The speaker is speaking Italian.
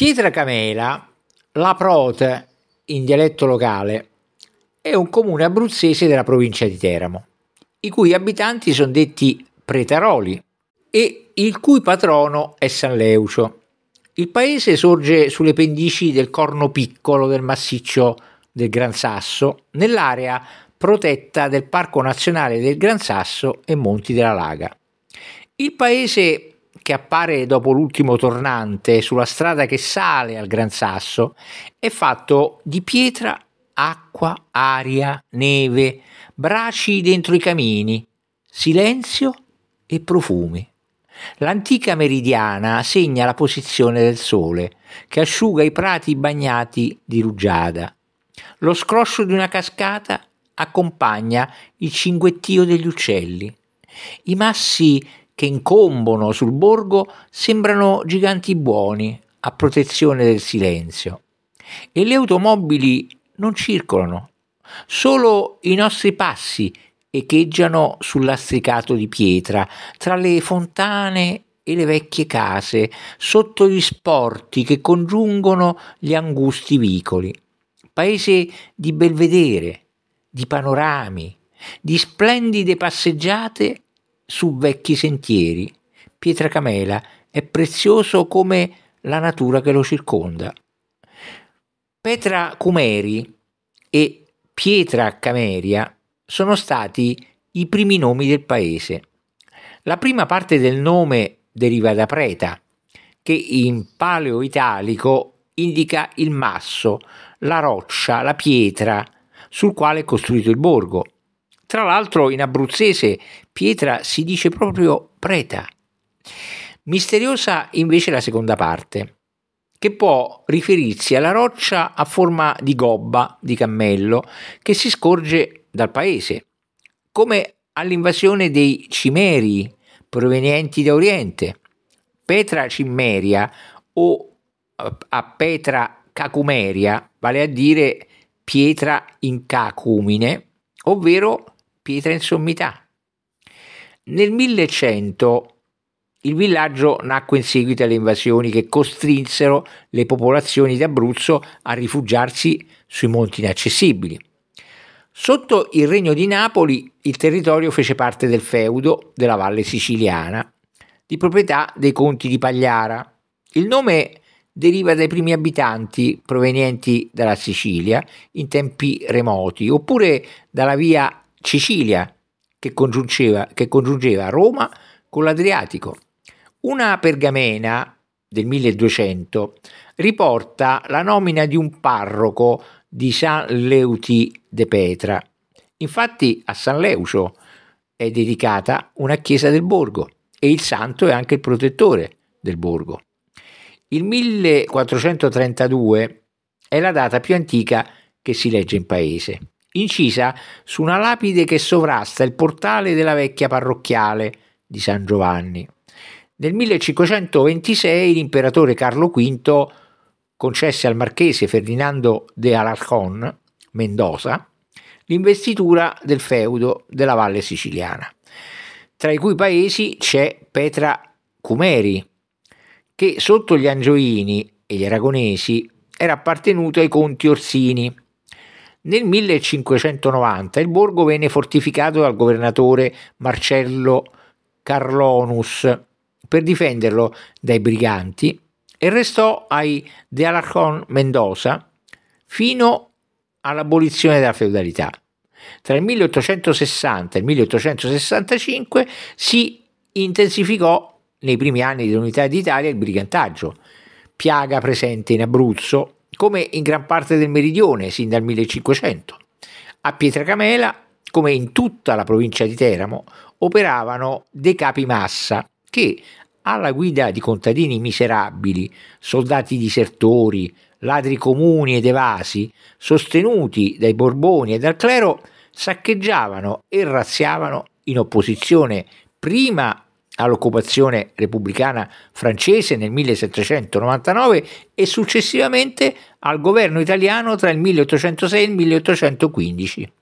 Pietra Camela, la Prote in dialetto locale, è un comune abruzzese della provincia di Teramo, i cui abitanti sono detti pretaroli e il cui patrono è San Leucio. Il paese sorge sulle pendici del corno piccolo del massiccio del Gran Sasso, nell'area protetta del Parco Nazionale del Gran Sasso e Monti della Laga. Il paese che appare dopo l'ultimo tornante sulla strada che sale al Gran Sasso è fatto di pietra, acqua, aria, neve, braci dentro i camini, silenzio e profumi. L'antica meridiana segna la posizione del sole, che asciuga i prati bagnati di rugiada. Lo scroscio di una cascata accompagna il cinguettio degli uccelli. I massi che incombono sul borgo sembrano giganti buoni a protezione del silenzio e le automobili non circolano, solo i nostri passi echeggiano sul lastricato di pietra, tra le fontane e le vecchie case, sotto gli sporti che congiungono gli angusti vicoli. Paese di belvedere, di panorami, di splendide passeggiate su vecchi sentieri. Pietra Camela è prezioso come la natura che lo circonda. Petra Cumeri e Pietra Cameria sono stati i primi nomi del paese. La prima parte del nome deriva da preta, che in paleoitalico indica il masso, la roccia, la pietra sul quale è costruito il borgo. Tra l'altro in abruzzese pietra si dice proprio preta. Misteriosa invece la seconda parte, che può riferirsi alla roccia a forma di gobba di cammello che si scorge dal paese, come all'invasione dei cimeri provenienti da Oriente. Petra cimmeria o eh, a Petra cacumeria, vale a dire pietra in cacumine, ovvero pietra in sommità. Nel 1100 il villaggio nacque in seguito alle invasioni che costrinsero le popolazioni d'Abruzzo a rifugiarsi sui monti inaccessibili. Sotto il regno di Napoli il territorio fece parte del feudo della valle siciliana, di proprietà dei conti di Pagliara. Il nome deriva dai primi abitanti provenienti dalla Sicilia in tempi remoti, oppure dalla via Sicilia che congiungeva, che congiungeva Roma con l'Adriatico. Una pergamena del 1200 riporta la nomina di un parroco di San Leuti de Petra. Infatti a San Leucio è dedicata una chiesa del borgo e il santo è anche il protettore del borgo. Il 1432 è la data più antica che si legge in paese incisa su una lapide che sovrasta il portale della vecchia parrocchiale di San Giovanni. Nel 1526 l'imperatore Carlo V concesse al marchese Ferdinando de Alarcón Mendoza l'investitura del feudo della valle siciliana. Tra i cui paesi c'è Petra Cumeri, che sotto gli Angioini e gli Aragonesi era appartenuto ai conti Orsini, nel 1590 il borgo venne fortificato dal governatore Marcello Carlonus per difenderlo dai briganti e restò ai De Alarcón Mendoza fino all'abolizione della feudalità. Tra il 1860 e il 1865 si intensificò nei primi anni dell'unità d'Italia il brigantaggio, piaga presente in Abruzzo, come in gran parte del meridione sin dal 1500. A Pietracamela, come in tutta la provincia di Teramo, operavano dei capi massa che, alla guida di contadini miserabili, soldati disertori, ladri comuni ed evasi, sostenuti dai Borboni e dal clero, saccheggiavano e razziavano in opposizione prima all'occupazione repubblicana francese nel 1799 e successivamente al governo italiano tra il 1806 e il 1815.